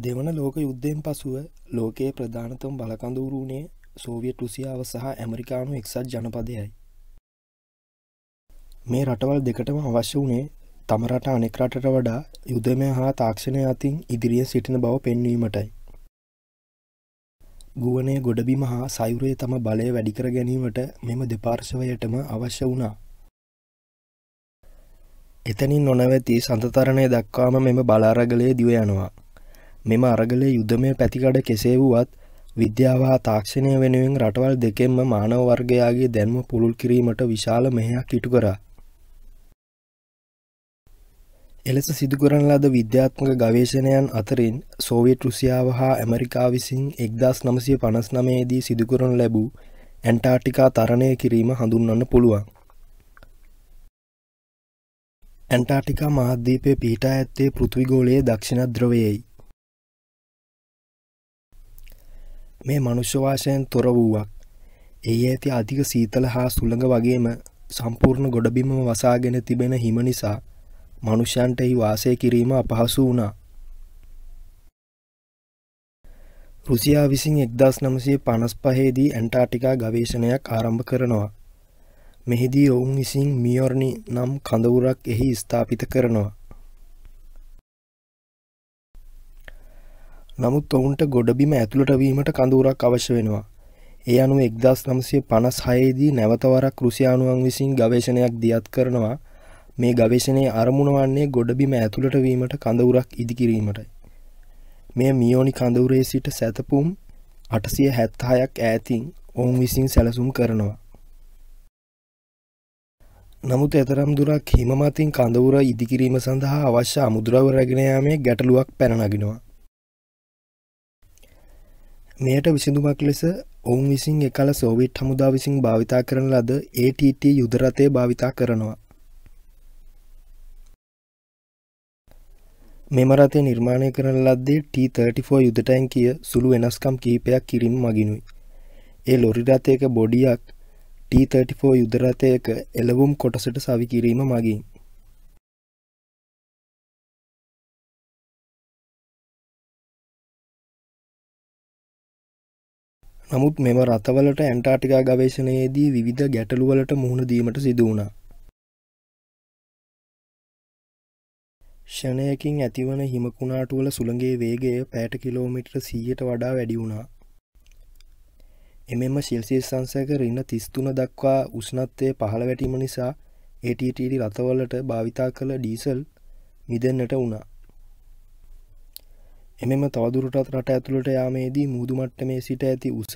දෙවන ලෝක යුද්ධයෙන් පසුව ලෝකයේ ප්‍රධානතම බලකඳවුරුණේ සෝවියට් රුසියාව සහ ඇමරිකානු එක්සත් ජනපදයයි. මේ රටවල් දෙකටම අවශ්‍ය වුණේ තම රට අනෙක් රටට වඩා යුදමය හා තාක්ෂණය අතින් ඉදිරියෙන් සිටින බව පෙන්වීමටයි. ගුවනේ ගොඩබිම හා සයුරේ තම බලය වැඩිකර ගැනීමට මෙම දෙපාර්ශවයටම අවශ්‍ය වුණා. එතනින් නොනවැති සඳතරණය දක්වාම මෙම බලාරගලය දිව යනවා. මෙම අරගලේ යුදමය පැතිකඩ කෙසේ වුවත් විද්‍යාව හා තාක්ෂණය වෙනුවෙන් රටවල් දෙකෙන්ම මානව වර්ගයාගේ දැන්ම පුළුල් කිරීමට විශාල මෙහයක් ඉටු කරා. එලෙස සිදුකරන ලද විද්‍යාත්මක ගවේශණයන් අතරින් සෝවියට් රුසියාව හා ඇමරිකා විසින් එක්දස් නමසය පනස් නමයේදී සිදුකරන ලැබූ ඇන්ටාර්ටිකා තරණය කිරීම හඳුන්වන්න පුළුවන්. ඇන්ටාර්ටිකා මහද්දීපය පිහිටා ඇත්තේ පෘතුවිගෝලයේ දක්ෂිණ ද්‍රවයයි. මේ මනුෂ්‍යවාශයෙන් තොර වූවක්. ඒ ඇති අධික සීතල හා සුළඟ වගේම සම්පූර්ණ ගොඩබිම වසාගෙන තිබෙන හිම නිසා මනුෂ්‍යන්ටෙහි වාසය කිරීම අපහසු වුණා. රුසියා විසින් එක්දස් නමසේ පනස් පහේදී ඇන්ටාටිකා ගවේශණයක් ආරම්භ කරනවා. මෙහිදී ඔවුන් විසින් මියෝර්ණි නම් කඳවුරක් එහි ස්ථාපිත කරනවා. නමුත් ඔවුන්ට ගොඩබිම ඇතුළට වීමට කඳවුරක් අවශ්‍ය වෙනවා. ඒ අනුව එක්දස් නමසය පනස් හයේදී නැවතවරක් රුසියානුවන් විසින් ගවේශණයක් දියත් කරනවා මේ ගවේශණය අරමුණ වන්නේ ගොඩබිම ඇතුළට වීමට කඳවුරක් ඉදිකිරීමටයි. මෙය මියෝනි කඳවුරේ සිට සැතපුම් අටසිය හැත්හායක් ඈතින් ඔවුන් විසින් සැලසුම් කරනවා. නමුත් එතරම් දුරක් හිමමතින් කඳවුර ඉදිකිරීම සඳහා අවශ්‍ය අමුදුරව රැගෙන යාමේ ගැටලුවක් පැනනගෙනවා. මෙයට විසිඳුමක් ලෙස ඔවුන් විසින් එකල සෝවිට් හමුදා විසින් භාවිතා කරන ලද ATT යුදරතය භාවිතා කරනවා. මෙම රතය නිර්මාණය කරන ලද්දේ T34 යුදටැන් කිය සුළු වෙනස්කම් කීපයක් කිරීම මගිනුයි. ඒ ලොරි රථයක බොඩියක් T34 යුදරථයක එළවුම් කොටසට සවි කිරීම මගින් නමුත් මෙම රථවලට ඇන්ටාටිකා ගවේශනයේදී විවිධ ගැටලුවලට මුහුණ දීමට සිදුවුණා. ෂණයකින් ඇතිවන හිමකුණාටුවල සුළඟේ වේගය පෑට කිලෝමිටර සීයට වඩා වැඩි වුණා. එමෙම ශිල්සිස් සංසයක රින්න තිස්තුන දක්වා උෂ්ණත්වය පහළ වැටීම නිසා ATTD රථවලට භාවිතා කළ ඩීසල් මිදන්නට වුණා. එමෙම තවදුරටත් රට ඇතුළට යාමේදී මුහුදු මට්ටමේ සිට ඇති උස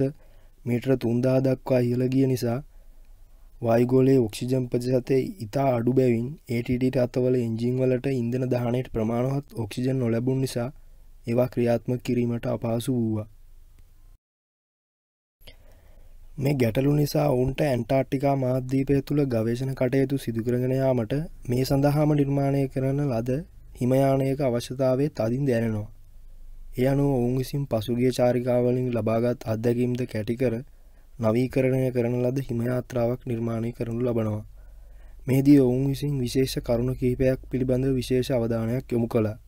මීටර 3000 දක්වා ඉහළ ගිය නිසා වායුගෝලයේ ඔක්සිජන් ප්‍රතිශතය ඉතා අඩු බැවින් ATT රථවල එන්ජින් වලට ඉන්ධන දහනයට ප්‍රමාණවත් ඔක්සිජන් නොලැබුණ නිසා ඒවා ක්‍රියාත්මක කිරීමට අපහසු වූවා. මේ ගැටලු නිසා ඔවුන්ට ඇන්ටාර්ටිකා මහද්වීපය තුළ ගවේෂණ කටයුතු සිදුකරගෙන යාමට මේ සඳහාම නිර්මාණය කරන ලද හිමයානයක අවශ්‍යතාවේ තදින් දැනෙනවා. ඒ අනුව ඔවුන් විසින් පසුගිය චාරිකාවලින් ලබාගත් අත්දැකීම්ද කැටිකර නවීකරණය කරන ලද හිමයාත්‍රාවක් නිර්මාණය කරනු ලබනවා. මෙහිදී ඔවුන් විසින් විශේෂ කරුණු කිහිපයක් පිළිබඳ විශේෂ අවධානයක් යොමු කළා.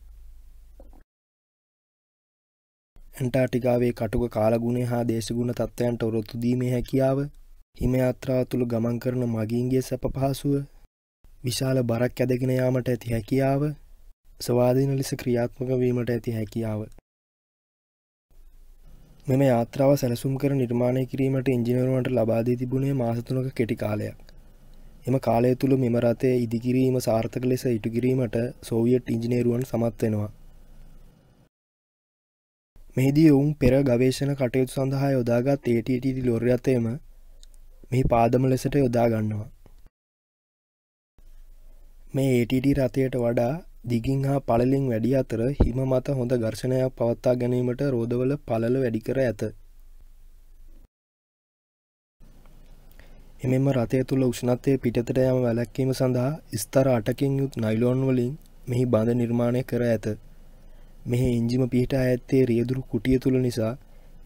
ඇන්ටාටිකාවේ කටුක කාලගුණේ හා දේශගුණ තත්ත්වයන්ට ඔරොත්තු දීමේ හැකියාව හිමයාත්‍රා තුළ ගමන් කරන මගින්ගේ සැප පහසුව විශාල බරක් ඇදගෙන යාමට ඇති හැකියාව ස්වාධීන ලෙස ක්‍රියාත්මක වීමට ඇති හැකියාව මෙම යාත්‍රාව සැලසුම් කර නිර්මාණය කිරීමට ඉංජිනරුවන්ට ලබාදී තිබුණේ මාසතුනක කෙටි කාලයක්. එම කාලය තුළ මෙම රථය ඉදිකිරීම සාර්ථක ලෙස ඉටුකිරීමට සෝවියට් ඉංජිනේරුවන් සමත් වෙනවා. මෙහිදී ඔවුන් පෙර ගවේශණ කටයුතු සඳහා යොදාගත් ATTD ලොරියතේම මෙහි පාදම ලෙසට යොදා ගන්නවා. මේ ATD රථයට වඩා දිගින් හා පළලින් වැඩි අතර හිම මත හොඳ ඝර්ෂණයක් පවත්වා ගැනීමට රෝදවල පළල වැඩිකර ඇත. එමෙම රථය තුළ උෂ්ණත්වය පිටතට යම වැළැක්වීම සඳහා ස්තර අටකින් යුත් නයිලෝන් වලින් මෙහි බඳ නිර්මාණය කර ඇත. මෙහි එන්ජිම පිහිටා ඇත්තේ රියදුරු කුටිය තුළ නිසා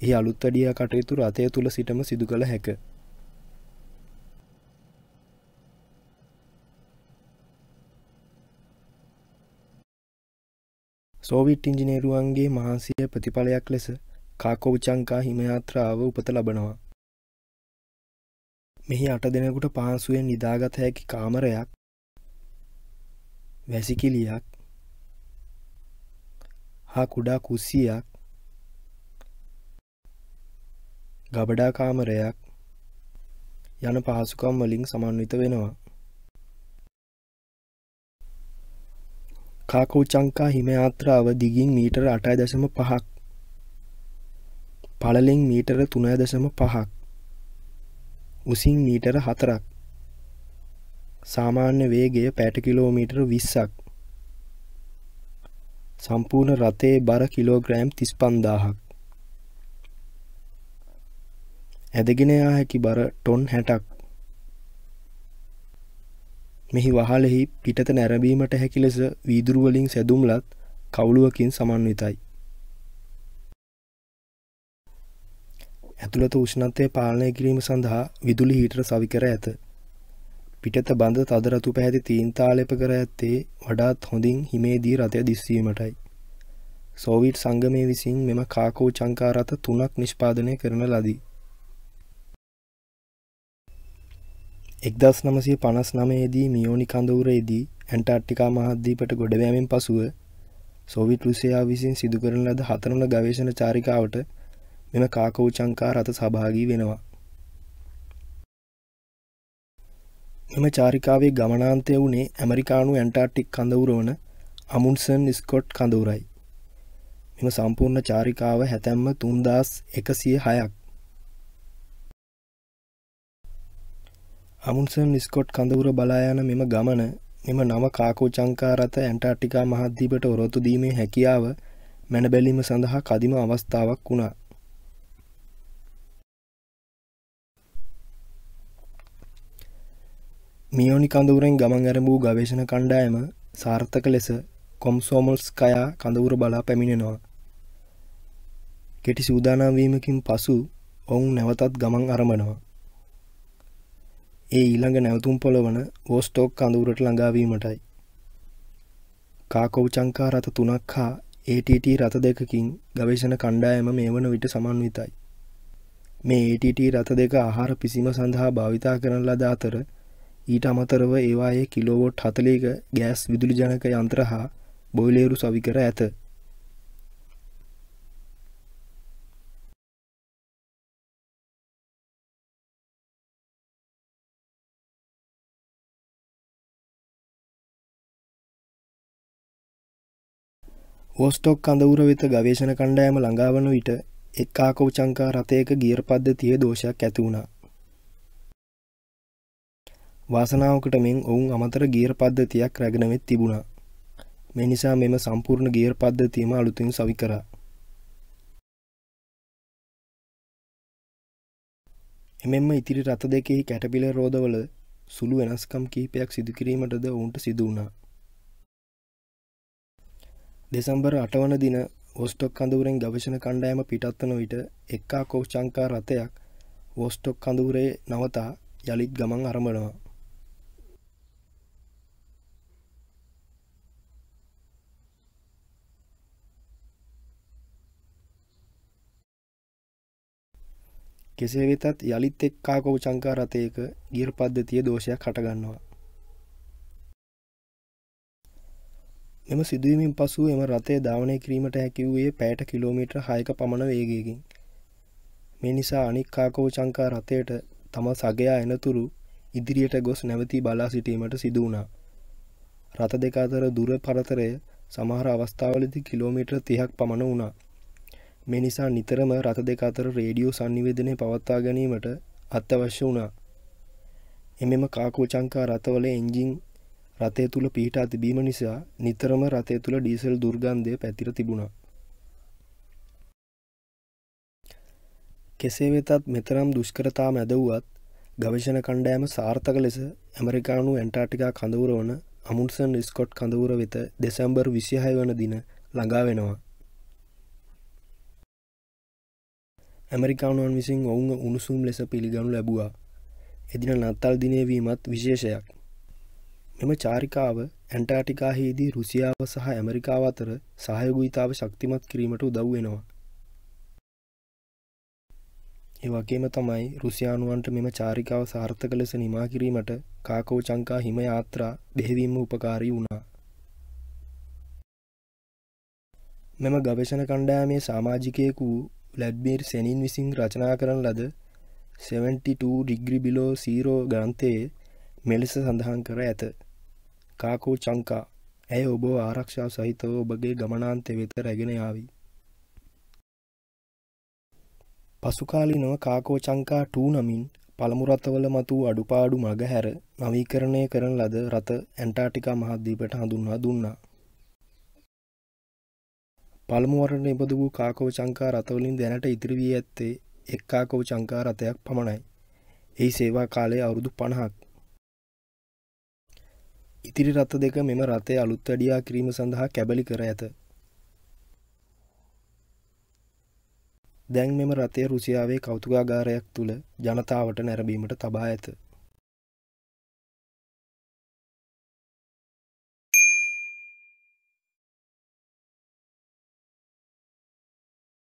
එහි අලුත් වැඩියා කටයුතු රථය තුළ සිටම සිදු කළ හැකිය. සෝවිට් ඉංජිනේරුවන්ගේ මහන්සිය ප්‍රතිඵලයක් ලෙස කාකෝවිචංකා හිමයාත්‍රාව උපත ලබනවා. මෙහි අට දෙනෙකුට පහන්සුවෙන් නිදාගත හැකි කාමරයක් වැසිකිලියක් හා කුඩා කුස්සියක් ගබඩා කාමරයක් යන පහසුකම් වලින් සමන්විත වෙනවා. කාකෝචංකා හිමයාත්‍රාව දිගින් මීටර අටය දශම පහක් පළලෙන් මීටර තුනය දශම පහක් උසින් මීටර හතරක් සාමාන්‍ය වේගය පැට කිලෝමීටර විස්සක් සම්පූර්ණ රථයේ බර කිලෝග්‍රෑම් තිස් පන්දාහක් ඇදගෙන යා හැකි බර ටොන් හැටක් මෙහි වහලෙහි පිටත නැරඹීමට හැකි ලෙස වීදුරුවලින් සැදුම්ලත් කවුළුවකින් සමන්විතයි. ඇතුළත උෂ්ණත්වය පාලනය කිරීම සඳහා විදුලි හීටර සවිකර ඇත. පිටත බඳ තදරතු පැහැති තීන්තාලෙප කර ඇත්තේ වඩාත් හොඳින් හිමේදී රථය දිස්වීමටයි. සෝවිට් සංගමය විසින් මෙම කාකෝ චංකාරත තුනක් නිෂ්පාදනය කරන ලදී. එක්දස් නමසේ පනස් නමයේදී මියෝනි කඳවුරේදී ඇන්ටාර්ටිකා මහද්දීපට ගොඩවෑමෙන් පසුව සොවිට රුසියා විසින් සිදුකරන ලද හතරන ගවේශණ චාරිකාවට මෙම කාකෝචංකා රත සභාගී වෙනවා. මෙම චාරිකාවේ ගමනාන්තය වුණේ ඇමරිකානු ඇන්ටාර්ටික් කඳවුරවන අමුන්සන් ස්කොට් කඳවුරයි. මෙම සම්පූර්ණ චාරිකාව හැතැම්ම තුන්දස් එකසිය හයක් අමුන්සන් ස්කොට් කඳවුර බලායන මෙම ගමන මෙම නව කාකෝ චංකාරත ඇන්ටාටිකා මහද්දීපට ඔරොතු දීමේ හැකියාව මැනබැලීම සඳහා කදිම අවස්ථාවක් වුණා. මියෝනි කඳවුරෙන් ගමන් ඇරඹූ ගවේශණ කණ්ඩායම සාර්ථක ලෙස කොම්සෝමල්ස් කයා කඳවුර බලා පැමිණෙනවා. කෙටි සූදානම් වීමකින් පසු ඔවුන් නැවතත් ගමන් අරඹනවා. ඒ ඊළඟ නැවතුම් පොළවන වෝස්ටෝක් කඳුරට ළඟාවීමටයි. කාකෝචංකා රත තුනක් හා ATT රත දෙකකින් ගවේශණ කණ්ඩායම මේ වන විට සමන්විතයි. මේ ATT රත දෙක ආහාර පිසිම සඳහා භාවිතා කරන ලද අතර ඊට අමතරව ඒවායේ කිලෝවොට් හතලේක ගෑස් විදුලි ජනක යන්ත්‍ර හා බොයිලේරු සවිකර ඇත. ඕස්ටොක් කඳවුර වෙත ගවේශණ කණ්ඩෑම ළඟාවන විට එක් ආකෝචංකා රථයක ගියර් පද්ධතියේ දෝෂයක් ඇති වුණා. වාසනාවකට මෙන් ඔවුන් අමතර ගියර් පද්ධතියක් රැගෙන වෙත් තිබුණා. මේ නිසා මෙම සම්පූර්ණ ගියර් පද්ධතියම අලුතින් සවි කරා. එමෙන්ම ඉතිරි රථ දෙකෙහි කැටපිලර් රෝදවල සුළු වෙනස්කම් කිහිපයක් සිදු කිරීමටද ඔවුන්ට සිදු වුණා. දෙසම්බර අටවන දින වොස්ටොක් කඳුරෙන් ගවශන කණ්ඩෑම පිටත්වන විට එක්කා කෝෂ්චංකා රථයක් වොස්ටොක් කඳුරේ නවතා යළිත් ගමන් අරඹනවා. කෙසේ වෙතත් යළිත් එක්කා කෝෂංකා රථයක ගියර් පද්ධතිය දෝෂයක් හටගන්නවා. එම සිදුවීමින් පසුව එම රථය ධාවනය කිරීමට හැකිවූයේ පැයට කිලෝමීටර් හයක පමණ වේගයකින්. මේ නිසා අනික් කාකෝචංකා රථයට තම සගයා එනතුරු ඉදිරියට ගොස් නැවති බලා සිටීමට සිදු වුණා. රථ දෙක අතර දුර පරතරය සමහර අවස්ථාවලදී කිලෝමීටර් 30ක් පමණ වුණා. මේ නිසා නිතරම රථ දෙක අතර රේඩියෝ සංනිවේදනය පවත්වා ගැනීමට අත්‍යවශ්‍ය වුණා. එමෙම කාකෝචංකා රථවල එන්ජින් රථය තුළ පිහිටා තිබීම නිසා නිතරම රථය තුළ ඩීසල් දුර්ගන්ධය පැතිර තිබුණා. කෙසේ වෙතත් මෙතරම් දුෂ්කරතා මැදවුවත් ගවේෂණ කණ්ඩෑම සාර්ථක ලෙස ඇමරිකානු ඇන්ටාටිකා කඳවුර වන අමුන්සන් ස්කොට් කඳවුර වෙත දෙසැම්බර් විසිහය වන දින ළඟා වෙනවා. ඇමරිකානුවන් විසින් ඔවුන් උණුසුම් ලෙස පිළිගනු ලැබුවා. එදින නත්තල් දිනයවීමත් විශේෂයක්. එම චාරිකාව ඇන්ටාටිකාහිදී රුසියාව සහ ඇමරිකාව අතර සහයගුීතාව ශක්තිමත් කිරීමට උදව් වෙනවා. ඒ වගේම තමයි රුසියානුවන්ට මෙම චාරිකාව සාර්ථක ලෙස නිමා කිරීමට කාකෝ චංකා හිම යාත්‍රා දෙහෙවීම උපකාරී වුණා. මෙම ගවේෂණ කණ්ඩායමේ සාමාජිකයෙකු වූ ලැඩ්බීර් සෙනින් විසින් රචනා කරන ලද 72 ඩිග්‍රි බිලෝ සීරෝ ග්‍රන්ථයේ මෙලෙස සඳහන් කර ඇත. කාකෝ චංකා ඇය ඔබව ආරක්ෂාව සහිතව ඔබගේ ගමනාන්තය වෙත රැගෙන යාවි. පසුකාලිනව කාකෝ චංකා 2 නමින් පළමු රථවල මතු අඩුපාඩු මගහැර නවීකරණය කරන ලද රථ ඇන්ටාර්ටිකා මහද්වීපයට හඳුන්වා දුන්නා. පළමු වරට නිබඳ වූ කාකෝ චංකා රථවලින් දැනට ඉතිරි වී ඇත්තේ එක් කාකෝ චංකා රථයක් පමණයි. එහි සේවා කාලය අවුරුදු 50ක්. ඉතිරි රථ දෙක මෙම රථය අලුත් වැඩියා කිරීම සඳහා කැබලි කර ඇත. දැන් මෙම රථය රුසියාවේ කෞතුකාගාරයක් තුළ ජනතාවට නැරඹීමට තබා ඇත.